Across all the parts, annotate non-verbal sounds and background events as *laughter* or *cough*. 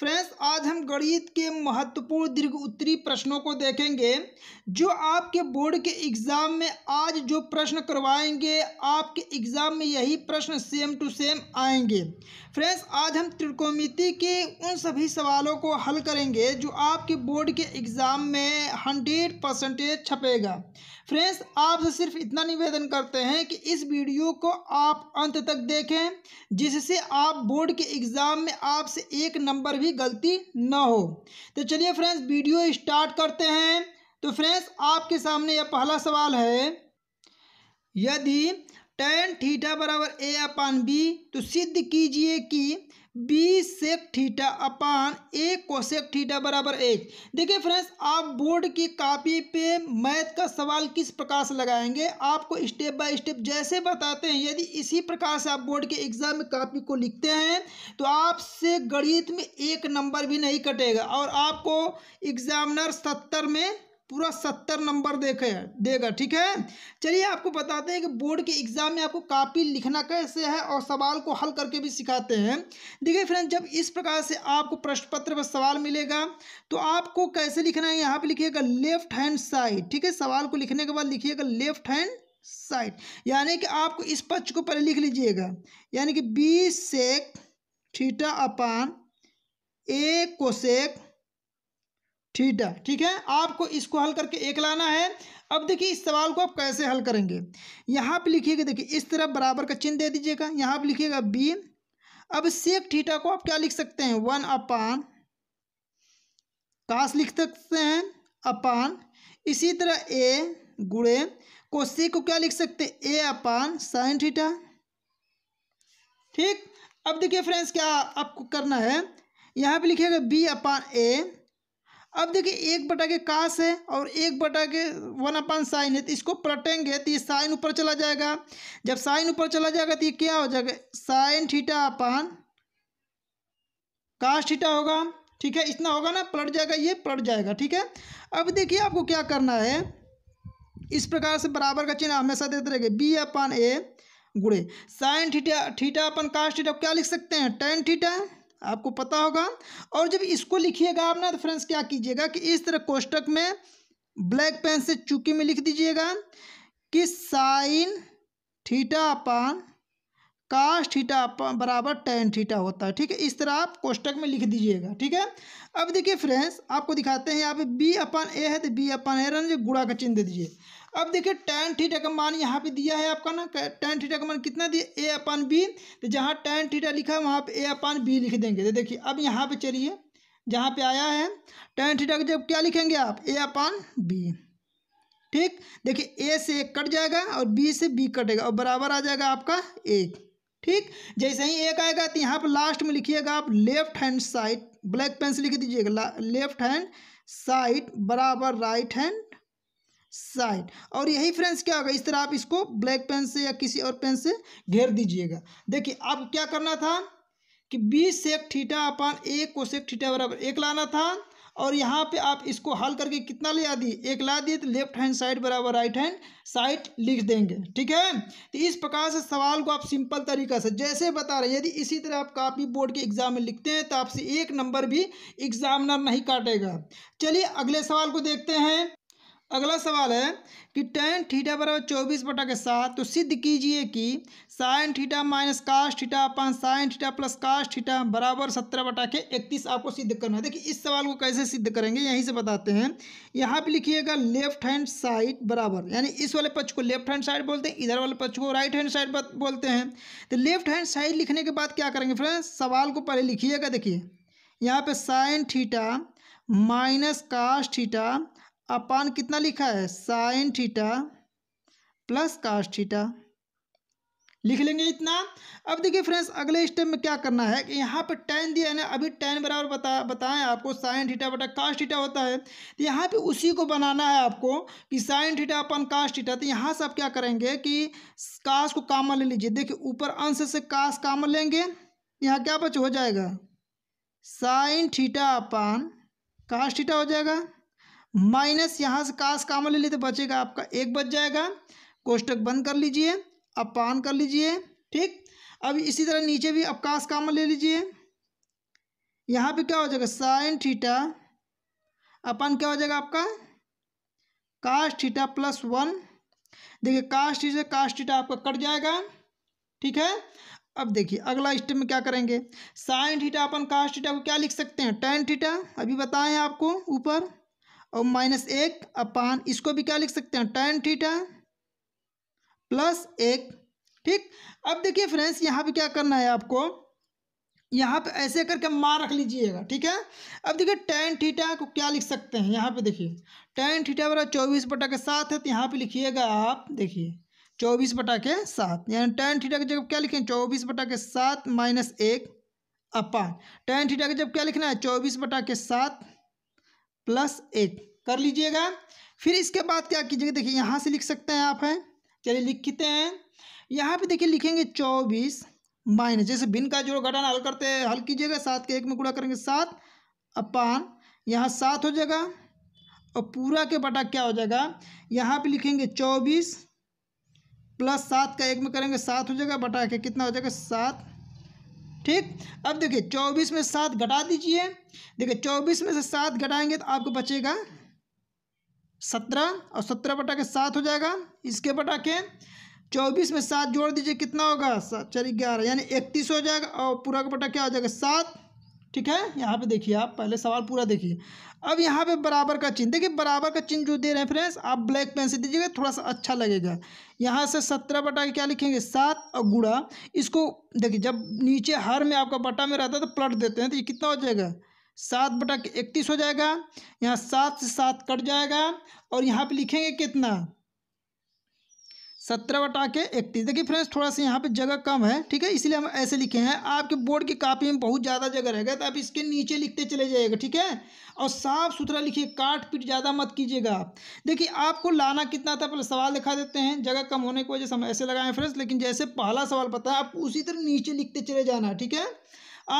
friends आज हम गणित के महत्वपूर्ण दीर्घ उत्तरी प्रश्नों को देखेंगे जो आपके बोर्ड के एग्ज़ाम में आज जो प्रश्न करवाएंगे आपके एग्ज़ाम में यही प्रश्न सेम टू सेम आएंगे फ्रेंड्स आज हम त्रिकोमिति के उन सभी सवालों को हल करेंगे जो आपके बोर्ड के एग्ज़ाम में हंड्रेड परसेंटेज छपेगा फ्रेंड्स आपसे सिर्फ इतना निवेदन करते हैं कि इस वीडियो को आप अंत तक देखें जिससे आप बोर्ड के एग्ज़ाम में आपसे एक नंबर भी कोई गलती ना हो तो चलिए फ्रेंड्स वीडियो स्टार्ट करते हैं तो फ्रेंड्स आपके सामने यह पहला सवाल है यदि टेन थीटा बराबर ए अपान बी तो सिद्ध कीजिए कि b sec theta upon a cosec theta बराबर एच देखिए फ्रेंड्स आप बोर्ड की कॉपी पे मैथ का सवाल किस प्रकार से लगाएंगे आपको स्टेप बाय स्टेप जैसे बताते हैं यदि इसी प्रकार से आप बोर्ड के एग्जाम में कॉपी को लिखते हैं तो आपसे गणित में एक नंबर भी नहीं कटेगा और आपको एग्जामिनर सत्तर में पूरा सत्तर नंबर देखे देगा ठीक है चलिए आपको बताते हैं कि बोर्ड के एग्ज़ाम में आपको कापी लिखना कैसे है और सवाल को हल करके भी सिखाते हैं देखिए फ्रेंड जब इस प्रकार से आपको प्रश्न पत्र पर सवाल मिलेगा तो आपको कैसे लिखना है यहाँ पे लिखिएगा लेफ्ट हैंड साइड ठीक है सवाल को लिखने के बाद लिखिएगा लेफ्ट हैंड साइड यानी कि आपको इस पक्ष को पहले लिख लीजिएगा यानी कि b sec theta upon a cosec theta ठीक है आपको इसको हल करके एक लाना है अब देखिए इस सवाल को आप कैसे हल करेंगे यहाँ पे लिखिएगा देखिए इस तरफ बराबर का चिन्ह दे दीजिएगा यहाँ पे लिखिएगा बी अब सेक थीटा को आप क्या लिख सकते हैं वन अपान काश लिख सकते हैं अपान इसी तरह ए गुड़े को सी को क्या लिख सकते हैं ए अपान साइन थीटा ठीक अब देखिए फ्रेंड्स क्या आपको करना है यहाँ पे लिखिएगा बी अपान ए अब देखिए एक बटा के काश है और एक बटा के वन अपान साइन है तो इसको पलटेंगे तो ये साइन ऊपर चला जाएगा जब साइन ऊपर चला जाएगा तो ये क्या हो जाएगा साइन ठीटा अपान काश ठीटा होगा ठीक है इतना होगा ना पलट जाएगा ये पलट जाएगा ठीक है अब देखिए आपको क्या करना है इस प्रकार से बराबर का चिन्ह हमेशा देते रहेंगे बी अपान ए गुड़े साइन ठीटा ठीटा अपन काश ठीटा क्या लिख सकते हैं टेन ठीटा आपको पता होगा और जब इसको लिखिएगा आप ना तो फ्रेंड्स क्या कीजिएगा कि इस तरह कोष्टक में ब्लैक पेन से चुकी में लिख दीजिएगा कि साइन थीटा अपान काश थीटा बराबर टेन थीटा होता है ठीक है इस तरह आप कोष्टक में लिख दीजिएगा ठीक है अब देखिए फ्रेंड्स आपको दिखाते हैं यहाँ पे बी अपन ए है तो बी अपन ए रन गुड़ा का चिन्ह दे दीजिए अब देखिए टेन थीटा का मान यहाँ पे दिया है आपका ना टेन थीटा का मान कितना दिया ए अपन बी तो जहाँ टेन थीटा लिखा है वहाँ पर ए अपन बी लिख देंगे तो देखिए अब यहाँ पर चलिए जहाँ पर आया है टेन थीटा का जब क्या लिखेंगे आप ए अपन बी ठीक देखिए ए से एक कट जाएगा और बी से बी कटेगा और बराबर आ जाएगा आपका एक ठीक जैसे ही एक आएगा तो यहाँ पर लास्ट में लिखिएगा आप left hand side black pen से लिख दीजिएगा लेफ्ट हैंड साइड बराबर राइट हैंड साइड और यही फ्रेंड्स क्या होगा इस तरह आप इसको ब्लैक पेन से या किसी और पेन से घेर दीजिएगा देखिए आपको क्या करना था कि b sec theta upon a sec theta बराबर एक लाना था और यहाँ पे आप इसको हल करके कितना ले आ दिए एक ला दिए तो लेफ्ट हैंड साइड बराबर राइट हैंड साइड लिख देंगे ठीक है तो इस प्रकार से सवाल को आप सिंपल तरीका से जैसे बता रहे हैं यदि इसी तरह आप कापी बोर्ड के एग्जाम में लिखते हैं तो आपसे एक नंबर भी एग्जामिनर नहीं काटेगा चलिए अगले सवाल को देखते हैं अगला सवाल है कि टेन थीटा बराबर चौबीस बटा के साथ तो सिद्ध कीजिए कि sine theta minus cos theta upon sine theta plus cos theta बराबर सत्रह बटा के इकतीस आपको सिद्ध करना है देखिए इस सवाल को कैसे सिद्ध करेंगे यहीं से बताते हैं यहाँ पे लिखिएगा लेफ्ट हैंड साइड बराबर यानी इस वाले पक्ष को लेफ्ट हैंड साइड बोलते हैं इधर वाले पक्ष को राइट हैंड साइड बोलते हैं तो लेफ्ट हैंड साइड लिखने के बाद क्या करेंगे फ्रेंड सवाल को पहले लिखिएगा देखिए यहाँ पर sine theta minus cos theta upon कितना लिखा है sine theta plus cos theta लिख लेंगे इतना अब देखिए फ्रेंड्स अगले स्टेप में क्या करना है कि यहाँ पर टेन दिया है ना अभी टेन बराबर बता बताएं आपको साइन थीटा बटा काश थीटा होता है तो यहाँ पे उसी को बनाना है आपको कि sine theta upon cos theta तो यहाँ से आप क्या करेंगे कि काश को कामन ले लीजिए देखिए ऊपर अंश से काश कामन लेंगे यहाँ क्या बच हो जाएगा साइन थीटा अपन काश थीटा हो जाएगा माइनस यहाँ से काश कामन ले लेते बचेगा आपका एक बच जाएगा कोष्टक बंद कर लीजिए पान कर लीजिए ठीक अब इसी तरह नीचे भी काश कामन ले लीजिए यहाँ पे क्या हो जाएगा साइन थीटा अपन क्या हो जाएगा आपका काश थीटा प्लस वन देखिए काश थीटा काश थीटा आपका कट जाएगा ठीक है अब देखिए अगला स्टेप में क्या करेंगे साइन थीटा अपन काश थीटा को क्या लिख सकते हैं टेन थीटा अभी बताएं आपको ऊपर और माइनस एक अपान इसको भी क्या लिख सकते हैं टेन थीटा प्लस एक ठीक अब देखिए फ्रेंड्स यहाँ पे क्या करना है आपको यहाँ पे ऐसे करके मार रख लीजिएगा ठीक है अब देखिए टेन थीटा को क्या लिख सकते हैं यहाँ पे देखिए टेन थीटा वाला चौबीस बटा के साथ है तो यहाँ पे लिखिएगा आप देखिए चौबीस बटा के साथ यानी टेन थीटा की जगह क्या लिखें चौबीस बटा के साथ माइनस एक अपान टेन थीटा की जब क्या लिखना है चौबीस बटा के साथ प्लस एट कर लीजिएगा फिर इसके बाद क्या कीजिएगा देखिए यहाँ से लिख सकते हैं आप हैं चलिए लिखते हैं यहाँ पे देखिए लिखेंगे चौबीस माइनस जैसे भिन्न का जो घटाना हल करते हैं हल कीजिएगा सात के एक में गुणा करेंगे सात अपान यहाँ सात हो जाएगा और पूरा के बटा क्या हो जाएगा यहाँ पे लिखेंगे चौबीस प्लस सात का एक में करेंगे सात हो जाएगा बटा के कितना हो जाएगा सात ठीक अब देखिए चौबीस में सात घटा दीजिए देखिए चौबीस में से सात घटाएंगे तो आपको बचेगा सत्रह और सत्रह बटा के सात हो जाएगा इसके बटा के चौबीस में सात जोड़ दीजिए कितना होगा चलिए ग्यारह यानी इकतीस हो जाएगा और पूरा का बटा क्या हो जाएगा सात ठीक है यहाँ पे देखिए आप पहले सवाल पूरा देखिए अब यहाँ पे बराबर का चिन्ह देखिए बराबर का चिन्ह जो दे रहे हैं फ्रेंड्स आप ब्लैक पेन से दीजिएगा थोड़ा सा अच्छा लगेगा यहाँ से सत्रह बटा के क्या लिखेंगे सात और गुड़ा इसको देखिए जब नीचे हर में आपका बटा में रहता है तो प्लट देते हैं तो ये कितना हो जाएगा सात बटा इकतीस हो जाएगा यहाँ सात से सात कट जाएगा और यहाँ पर लिखेंगे कितना सत्रह बटा के इकतीस देखिए फ्रेंड्स थोड़ा सा यहाँ पे जगह कम है ठीक है इसलिए हम ऐसे लिखे हैं आपके बोर्ड की कापी में बहुत ज़्यादा जगह रहेगा तो आप इसके नीचे लिखते चले जाइएगा ठीक है और साफ सुथरा लिखिए काट पीट ज़्यादा मत कीजिएगा देखिए आपको लाना कितना था पहले सवाल दिखा देते हैं जगह कम होने की वजह से हम ऐसे लगाएं फ्रेंड्स लेकिन जैसे पहला सवाल पता है आपको उसी तरह नीचे लिखते चले जाना ठीक है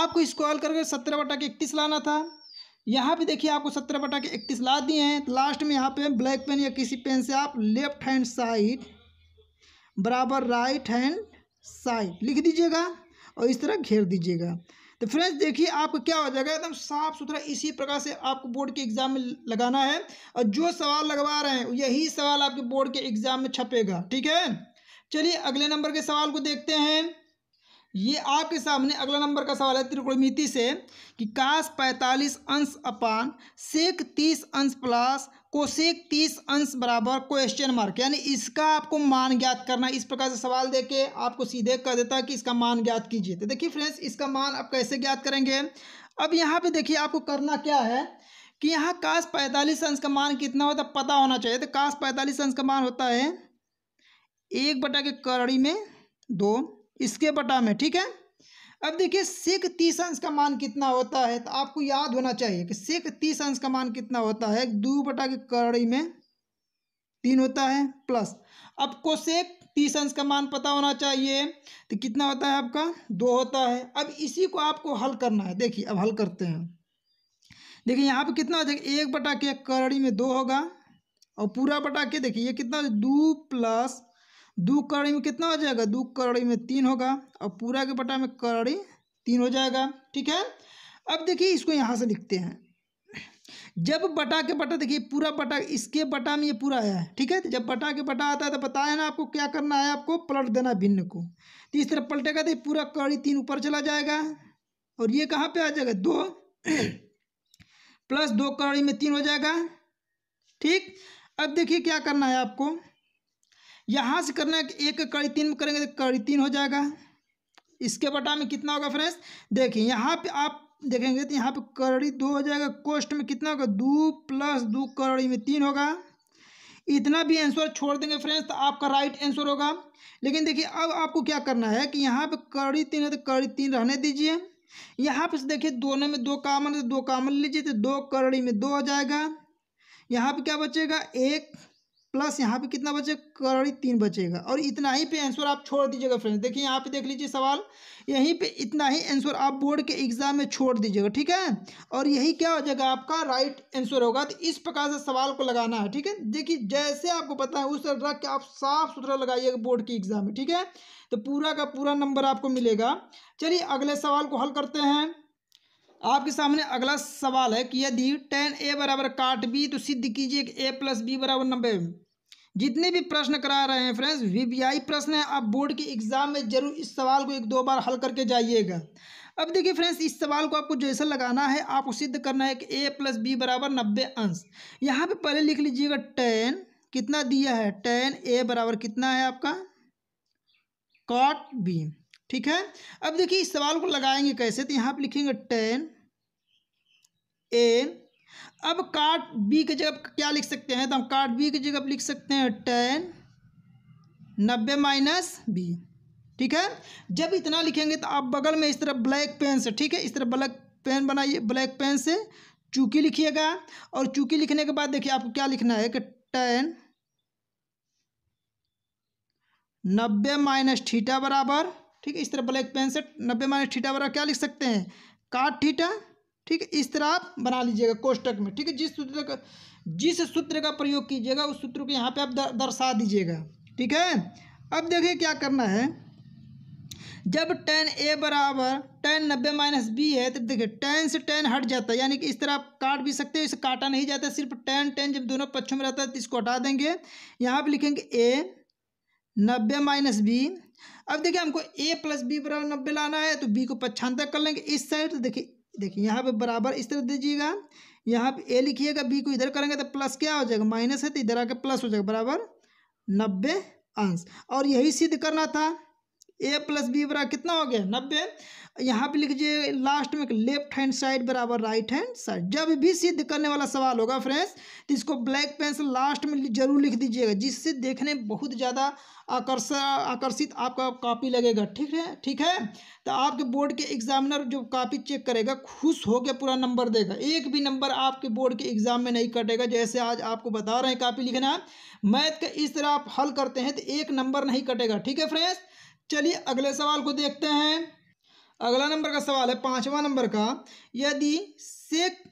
आपको इसको हल करके सत्रह बटा के इकतीस लाना था यहाँ पे देखिए आपको सत्रह बटा के इकतीस ला दिए हैं लास्ट तो में यहाँ पे ब्लैक पेन या किसी पेन से आप लेफ्ट हैंड साइड बराबर राइट हैंड साइड लिख दीजिएगा और इस तरह घेर दीजिएगा तो फ्रेंड्स देखिए आपको क्या हो जाएगा एकदम साफ सुथरा इसी प्रकार से आपको बोर्ड के एग्जाम में लगाना है और जो सवाल लगवा रहे हैं यही सवाल आपके बोर्ड के एग्जाम में छपेगा ठीक है चलिए अगले नंबर के सवाल को देखते हैं ये आपके सामने अगला नंबर का सवाल है त्रिकोणमिति से कि काश पैंतालीस अंश अपान सेक तीस अंश प्लस कोशेक तीस अंश बराबर क्वेश्चन मार्क यानी इसका आपको मान ज्ञात करना इस प्रकार से सवाल देके आपको सीधे कर देता है कि इसका मान ज्ञात कीजिए तो देखिए फ्रेंड्स इसका मान आप कैसे ज्ञात करेंगे अब यहाँ पे देखिए आपको करना क्या है कि यहाँ काश पैंतालीस अंश का मान कितना होता है पता होना चाहिए तो काश पैंतालीस अंश का मान होता है एक बटा के करड़ी में दो इसके बटा में ठीक है अब देखिए सेक तीस अंश का मान कितना होता है तो आपको याद होना चाहिए कि सेक तीस अंश का मान कितना होता है दो बटा के कड़ी में तीन होता है प्लस अब कोसेक तीस अंश का मान पता होना चाहिए तो कितना होता है आपका दो होता है अब इसी को आपको हल करना है देखिए अब हल करते हैं देखिए यहाँ पर कितना हो एक बटा के करड़ी में दो होगा और पूरा बटा के देखिए ये कितना दो प्लस दो कड़ी में कितना हो जाएगा दो कड़ी में तीन होगा और पूरा के बटा में कड़ी तीन हो जाएगा ठीक है अब देखिए इसको यहाँ से लिखते हैं जब बटा के बटा देखिए पूरा बटा इसके बटा में ये पूरा आया है ठीक है तो जब बटा के बटा आता है तो बताया ना आपको क्या करना है आपको पलट देना भिन्न को तो इस तरह पलटेगा तो पूरा कड़ी तीन ऊपर चला जाएगा और ये कहाँ पे आ जाएगा दो *clears throat* प्लस दो कड़ी में तीन हो जाएगा ठीक अब देखिए क्या करना है आपको यहाँ से करना है कि एक कड़ी तीन में करेंगे तो कड़ी तीन हो जाएगा इसके बटा में कितना होगा फ्रेंड्स देखिए यहाँ पे आप देखेंगे तो यहाँ पे कड़ी दो हो जाएगा कोस्ट में कितना होगा दो प्लस दो कड़ी में तीन होगा इतना भी आंसर छोड़ देंगे फ्रेंड्स तो आपका राइट आंसर होगा लेकिन देखिए अब आपको क्या करना है कि यहाँ पर कड़ी तीन है तो कड़ी तीन रहने दीजिए यहाँ पर देखिए दोनों में दो कामन तो दो कामन लीजिए तो दो कड़ी में दो हो जाएगा यहाँ पर क्या बचेगा एक प्लस यहाँ पे कितना बचे कड़ी तीन बचेगा और इतना ही पे आंसर आप छोड़ दीजिएगा फ्रेंड्स देखिए यहाँ पे देख लीजिए सवाल यहीं पे इतना ही आंसर आप बोर्ड के एग्जाम में छोड़ दीजिएगा ठीक है और यही क्या हो जाएगा आपका राइट आंसर होगा तो इस प्रकार से सवाल को लगाना है ठीक है देखिए जैसे आपको पता है उस तरह रख के आप साफ सुथरा लगाइएगा बोर्ड के एग्जाम में ठीक है तो पूरा का पूरा नंबर आपको मिलेगा चलिए अगले सवाल को हल करते हैं आपके सामने अगला सवाल है कि यदि टेन ए बराबर काट बी तो सिद्ध कीजिए कि ए प्लस बी बराबर नब्बे जितने भी प्रश्न करा रहे हैं फ्रेंड्स वीवीआई प्रश्न है आप बोर्ड के एग्ज़ाम में जरूर इस सवाल को एक दो बार हल करके जाइएगा अब देखिए फ्रेंड्स इस सवाल को आपको जैसा लगाना है आपको सिद्ध करना है कि ए प्लस बी बराबर नब्बे अंश यहाँ पे पहले लिख लीजिएगा टेन कितना दिया है टेन ए बराबर कितना है आपका कॉट बी ठीक है अब देखिए इस सवाल को लगाएंगे कैसे तो यहाँ पर लिखेंगे टेन ए अब काट बी की जगह क्या लिख सकते हैं तो हम काट बी की जगह लिख सकते हैं टेन नब्बे माइनस बी ठीक है जब इतना लिखेंगे तो आप बगल में इस तरह ब्लैक पेन से ठीक है इस तरह ब्लैक पेन बनाइए ब्लैक पेन से चूकी लिखिएगा और चूकी लिखने के बाद देखिए आपको क्या लिखना है कि टेन नब्बे माइनस ठीठा बराबर ठीक है इस तरह ब्लैक पेन से नब्बे माइनस ठीठा बराबर क्या लिख सकते हैं काट ठीठा ठीक है इस तरह आप बना लीजिएगा कोष्टक में ठीक है जिस सूत्र का जिस सूत्र का प्रयोग कीजिएगा उस सूत्र को यहाँ पे आप दर्शा दीजिएगा ठीक है अब देखिए क्या करना है जब टेन ए बराबर टेन नब्बे माइनस बी है तो देखिए टेन से टेन हट जाता है यानी कि इस तरह आप काट भी सकते हैं इसे काटा नहीं जाता सिर्फ टेन टेन जब दोनों पक्षों में रहता है तो इसको हटा देंगे यहाँ पर लिखेंगे ए नब्बे माइनस बी अब देखिए हमको ए प्लस बी बराबर नब्बे लाना है तो बी को पक्षांतर कर लेंगे इस साइड तो देखिए देखिए यहाँ पे बराबर इस तरह दीजिएगा यहाँ पे ए लिखिएगा बी को इधर करेंगे तो प्लस क्या हो जाएगा माइनस है तो इधर आके प्लस हो जाएगा बराबर नब्बे अंश और यही सिद्ध करना था ए प्लस बी बराबर कितना हो गया नब्बे यहाँ पे लीजिए लास्ट में लेफ्ट हैंड साइड बराबर राइट हैंड साइड जब भी सिद्ध करने वाला सवाल होगा फ्रेंड्स तो इसको ब्लैक पेन से लास्ट में जरूर लिख दीजिएगा जिससे देखने बहुत ज़्यादा आकर्षक आकर्षित आपका कॉपी लगेगा ठीक है ठीक है तो आपके बोर्ड के एग्जामिनर जो कॉपी चेक करेगा खुश होकर पूरा नंबर देगा एक भी नंबर आपके बोर्ड के एग्जाम में नहीं कटेगा जैसे आज आपको बता रहे हैं कॉपी लिखना मैथ का इस तरह आप हल करते हैं तो एक नंबर नहीं कटेगा ठीक है फ्रेंड्स चलिए अगले सवाल को देखते हैं अगला नंबर का सवाल है पांचवा नंबर का यदि सेक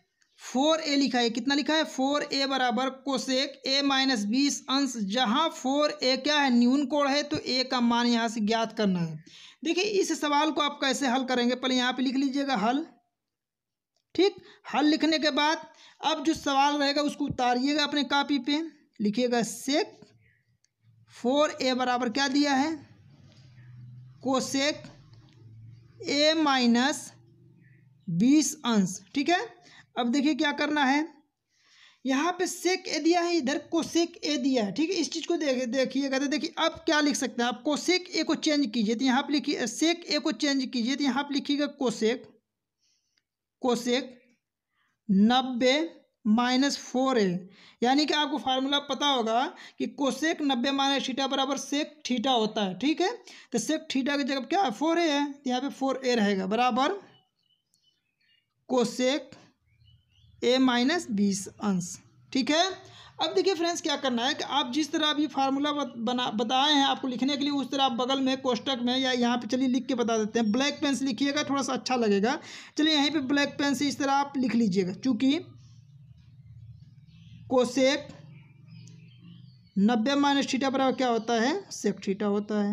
फोर ए लिखा है कितना लिखा है फोर ए बराबर कोशेक ए माइनस बीस अंश जहाँ फोर ए क्या है न्यून कोण है तो ए का मान यहाँ से ज्ञात करना है देखिए इस सवाल को आप कैसे हल करेंगे पहले यहाँ पे लिख लीजिएगा हल ठीक हल लिखने के बाद अब जो सवाल रहेगा उसको उतारिएगा अपने कापी पे लिखिएगा सेक फोर ए बराबर क्या दिया है कोशेक ए माइनस बीस अंश ठीक है अब देखिए क्या करना है यहाँ पे सेक ए दिया है इधर कोशेक ए दिया है ठीक है इस चीज़ को देख देखिए कहते देखिए अब क्या लिख सकते हैं आप कोशेक ए को चेंज कीजिए तो यहाँ पे लिखिए सेक ए को चेंज कीजिए तो यहाँ पे लिखिएगा कोशेक कोशेक नब्बे माइनस फोर ए यानी कि आपको फार्मूला पता होगा कि कोसेक नब्बे माइनस थीटा बराबर सेक थीटा होता है ठीक है तो सेक थीटा की जगह क्या है फोर ए है यहाँ पे फोर ए रहेगा बराबर कोसेक ए माइनस बीस अंश ठीक है अब देखिए फ्रेंड्स क्या करना है कि आप जिस तरह अभी फार्मूला बना बताए हैं आपको लिखने के लिए उस तरह आप बगल में कोष्टक में या यहाँ पे चलिए लिख के बता देते हैं ब्लैक पेन से लिखिएगा थोड़ा सा अच्छा लगेगा चलिए यहीं पे ब्लैक पेन से इस तरह आप लिख लीजिएगा चूँकि कोसेक नब्बे माइनस ठीठा बराबर क्या होता है सेक ठीठा होता है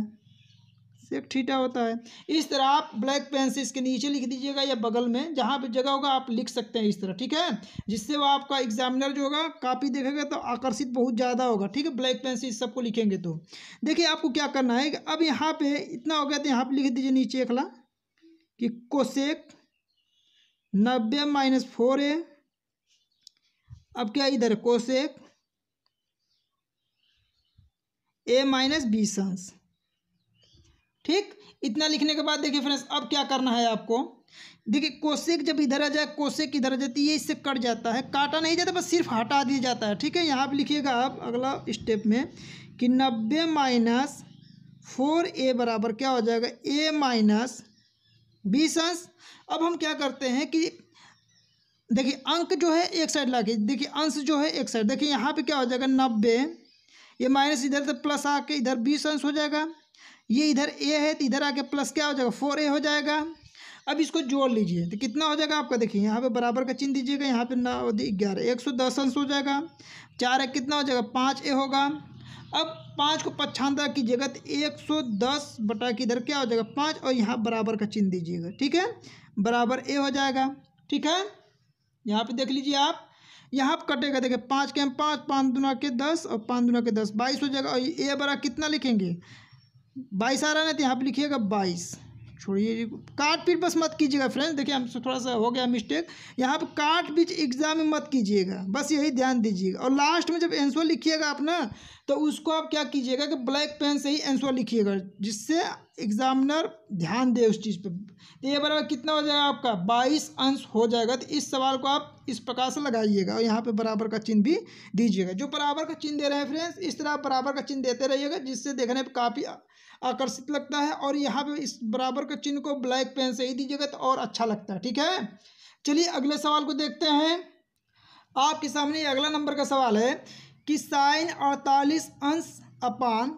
सेक ठीठा होता है इस तरह आप ब्लैक पेन से इसके नीचे लिख दीजिएगा या बगल में जहाँ पे जगह होगा आप लिख सकते हैं इस तरह ठीक है जिससे वो आपका एग्जामिनर जो होगा कापी देखेगा तो आकर्षित बहुत ज़्यादा होगा ठीक है ब्लैक पेन से इस सबको लिखेंगे तो देखिए आपको क्या करना है अब यहाँ पर इतना हो गया तो यहाँ पर लिख दीजिए नीचे अखला कि कोसेक नब्बे माइनस फोर ए अब क्या इधर कोशेक ए माइनस बी संस ठीक इतना लिखने के बाद देखिए फ्रेंड्स अब क्या करना है आपको देखिए कोशेक जब इधर आ जाए कोशेक इधर आ जाती तो है इससे कट जाता है काटा नहीं जाता बस सिर्फ हटा दिया जाता है ठीक है यहाँ पर लिखिएगा आप अगला स्टेप में कि नब्बे माइनस फोर ए बराबर क्या हो जाएगा ए माइनस बी अंश अब हम क्या करते हैं कि देखिए अंक जो है एक साइड ला के देखिए अंश जो है एक साइड देखिए यहाँ पे क्या हो जाएगा नब्बे ये माइनस इधर से प्लस आके इधर बीस अंश हो जाएगा ये इधर ए है तो इधर आके प्लस क्या हो जाएगा फोर ए हो जाएगा अब इसको जोड़ लीजिए तो कितना हो जाएगा आपका देखिए यहाँ पे बराबर का चिन्ह दीजिएगा यहाँ पे नौ ग्यारह एक सौ दस अंश हो जाएगा चार एक कितना हो जाएगा पाँच ए होगा अब पाँच को पछांदा कीजिएगा तो एक सौ दस बटा के इधर क्या हो जाएगा पाँच और यहाँ बराबर का चिन्ह दीजिएगा ठीक है बराबर ए हो जाएगा ठीक है यहाँ पे देख लीजिए आप यहाँ पर कटेगा देखिए पाँच के हम पाँच पाँच दुना के दस और पाँच दुना के दस बाईस हो जाएगा और ए बड़ा कितना लिखेंगे बाईस आ रहा है ना तो यहाँ पर लिखिएगा बाईस छोड़िए जी काट पीट बस मत कीजिएगा फ्रेंड्स देखिए हमसे थोड़ा सा हो गया मिस्टेक यहाँ पर काट पीट एग्जाम में मत कीजिएगा बस यही ध्यान दीजिएगा और लास्ट में जब एंसर लिखिएगा आप ना तो उसको आप क्या कीजिएगा कि ब्लैक पेन से ही एंसर लिखिएगा जिससे एग्जामिनर ध्यान दे उस चीज़ पर तो ये बराबर कितना हो जाएगा आपका बाईस अंश हो जाएगा तो इस सवाल को आप इस प्रकार से लगाइएगा और यहाँ पर बराबर का चिन्ह भी दीजिएगा जो बराबर का चिन्ह दे रहे हैं फ्रेंड्स इस तरह आप बराबर का चिन्ह देते रहिएगा जिससे देखने पर काफ़ी आकर्षित लगता है और यहाँ पे इस बराबर के चिन्ह को ब्लैक पेन से ही दीजिएगा तो और अच्छा लगता है ठीक है चलिए अगले सवाल को देखते हैं आपके सामने अगला नंबर का सवाल है कि साइन अड़तालीस अंश अपान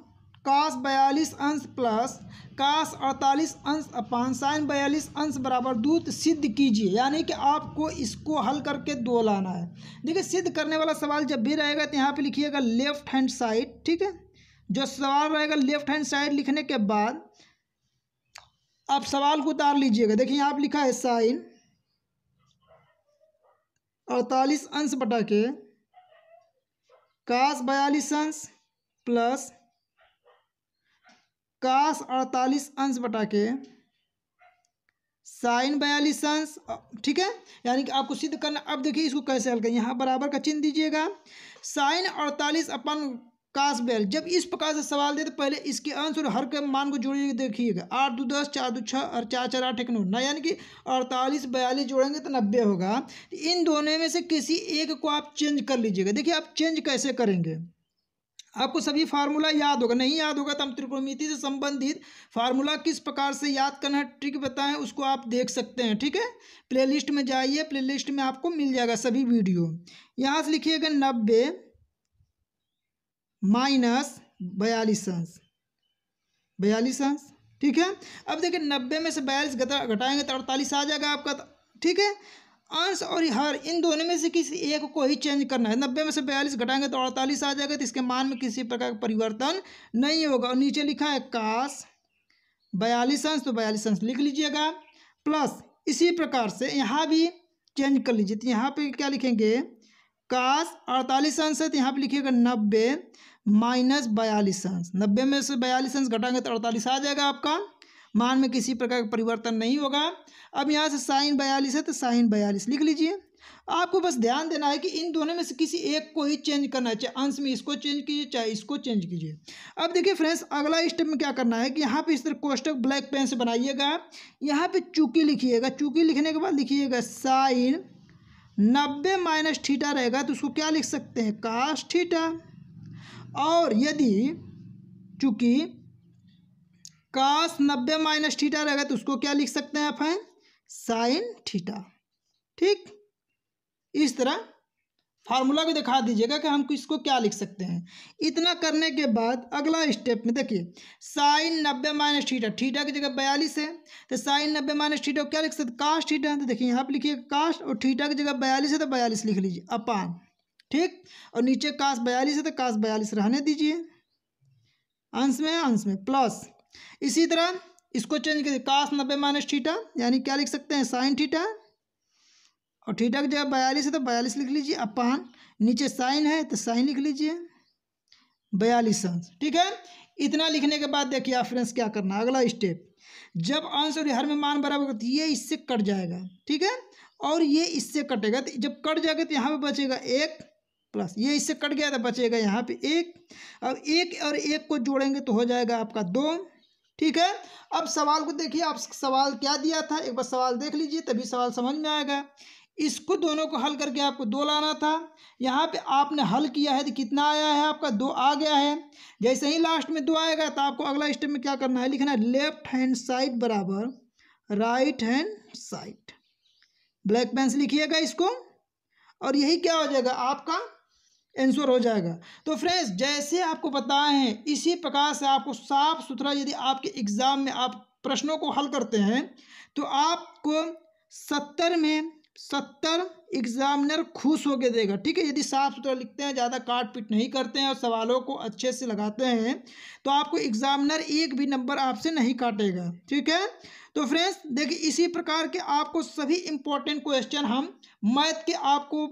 कास बयालीस अंश प्लस कास अड़तालीस अंश अपान साइन बयालीस अंश बराबर दूत सिद्ध कीजिए यानी कि आपको इसको हल करके दो लाना है देखिए सिद्ध करने वाला सवाल जब भी रहेगा तो यहाँ पे लिखिएगा लेफ्ट हैंड साइड ठीक है जो सवाल रहेगा लेफ्ट हैंड साइड लिखने के बाद आप सवाल को उतार लीजिएगा देखिए आप लिखा है साइन अड़तालीस अंश बटा के काश बयालीस अंश प्लस काश अड़तालीस अंश बटा के साइन बयालीस अंश ठीक है यानी कि आपको सिद्ध करना अब देखिए इसको कैसे हल करें यहाँ बराबर का चिन्ह दीजिएगा साइन अड़तालीस अपन काश बैल जब इस प्रकार से सवाल दे तो पहले इसके आंसर हर के मान को जोड़िए देखिएगा आठ दो दस चार दो छः और चार चार आठ एक नौ ना यानी कि अड़तालीस बयालीस जोड़ेंगे तो नब्बे होगा इन दोनों में से किसी एक को आप चेंज कर लीजिएगा देखिए आप चेंज कैसे करेंगे आपको सभी फार्मूला याद होगा नहीं याद होगा तो हम त्रिकोणमिति से संबंधित फार्मूला किस प्रकार से याद करना है ट्रिक बताएं उसको आप देख सकते हैं ठीक है प्लेलिस्ट में जाइए प्लेलिस्ट में आपको मिल जाएगा सभी वीडियो यहाँ से लिखिएगा नब्बे माइनस बयालीस अंश बयालीस अंश ठीक है अब देखिए नब्बे में से बयालीस घटाएंगे तो अड़तालीस आ जाएगा आपका तो, ठीक है अंश और हर इन दोनों में से किसी एक को ही चेंज करना है नब्बे में से बयालीस घटाएंगे तो अड़तालीस आ जाएगा तो इसके मान में किसी प्रकार का परिवर्तन नहीं होगा और नीचे लिखा है काश बयालीस अंश तो बयालीस अंश लिख लीजिएगा प्लस इसी प्रकार से यहाँ भी चेंज कर लीजिए तो यहाँ पे क्या लिखेंगे काश अड़तालीस अंश है तो यहाँ पे लिखिएगा नब्बे माइनस बयालीस अंश नब्बे में से बयालीस अंश घटाएंगे तो अड़तालीस आ जाएगा आपका मान में किसी प्रकार का परिवर्तन नहीं होगा अब यहाँ से साइन बयालीस है तो साइन बयालीस लिख लीजिए आपको बस ध्यान देना है कि इन दोनों में से किसी एक को ही चेंज करना है चाहे अंश में इसको चेंज कीजिए चाहे इसको चेंज कीजिए अब देखिए फ्रेंड्स अगला स्टेप में क्या करना है कि यहाँ पे इस तरह कोष्टक ब्लैक पेन से बनाइएगा यहाँ पे चूकी लिखिएगा चूकी लिखने के बाद लिखिएगा साइन नब्बे माइनस थीटा रहेगा तो उसको क्या लिख सकते हैं काश थीटा और यदि चूँकि काश नब्बे माइनस थीटा रहेगा तो उसको क्या लिख सकते हैं आप हैं साइन थीटा ठीक इस तरह फार्मूला भी दिखा दीजिएगा कि हम इसको क्या लिख सकते हैं इतना करने के बाद अगला स्टेप में देखिए साइन नब्बे माइनस ठीठा ठीठा की जगह बयालीस है तो साइन नब्बे माइनस ठीठा क्या लिख सकते कास्ट ठीठा तो देखिए यहाँ पर लिखिए कास्ट और ठीठा की जगह बयालीस है तो बयालीस लिख लीजिए अपान ठीक और नीचे कास्ट बयालीस है तो कास्ट बयालीस रहने दीजिए अंश में अंश में प्लस इसी तरह इसको चेंज करिए कास्ट नब्बे माइनस ठीठा यानी क्या लिख सकते हैं साइन ठीठा और थीटा की जगह बयालीस है तो बयालीस लिख लीजिए अपान नीचे साइन है तो साइन लिख लीजिए बयालीस अंश ठीक है इतना लिखने के बाद देखिए आप फ्रेंड्स क्या करना अगला स्टेप जब अंश और हर में मान बराबर तो ये इससे कट जाएगा ठीक है और ये इससे कटेगा तो जब कट जाएगा तो यहाँ पे बचेगा एक प्लस ये इससे कट गया तो बचेगा यहाँ पे एक अब एक और एक को जोड़ेंगे तो हो जाएगा आपका दो ठीक है अब सवाल को देखिए आप सवाल क्या दिया था एक बार सवाल देख लीजिए तभी सवाल समझ में आएगा इसको दोनों को हल करके आपको दो लाना था यहाँ पे आपने हल किया है तो कितना आया है आपका दो आ गया है जैसे ही लास्ट में दो आएगा तो आपको अगला स्टेप में क्या करना है लिखना है लेफ्ट हैंड साइड बराबर right hand side black pen से लिखिएगा इसको और यही क्या हो जाएगा आपका आंसर हो जाएगा तो फ्रेंड्स जैसे आपको बताए हैं इसी प्रकार से आपको साफ सुथरा यदि आपके एग्ज़ाम में आप प्रश्नों को हल करते हैं तो आपको सत्तर में सत्तर एग्जामिनर खुश होकर देगा ठीक है यदि साफ सुथरा लिखते हैं ज़्यादा काट पीट नहीं करते हैं और सवालों को अच्छे से लगाते हैं तो आपको एग्जामिनर एक भी नंबर आपसे नहीं काटेगा ठीक है तो फ्रेंड्स देखिए इसी प्रकार के आपको सभी इंपॉर्टेंट क्वेश्चन हम मैथ के आपको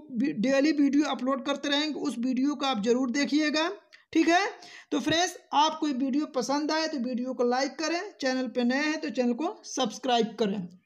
डेली वीडियो अपलोड करते रहेंगे उस वीडियो का आप ज़रूर देखिएगा ठीक है तो फ्रेंड्स आपको वीडियो पसंद आए तो वीडियो को लाइक करें चैनल पर नए हैं तो चैनल को सब्सक्राइब करें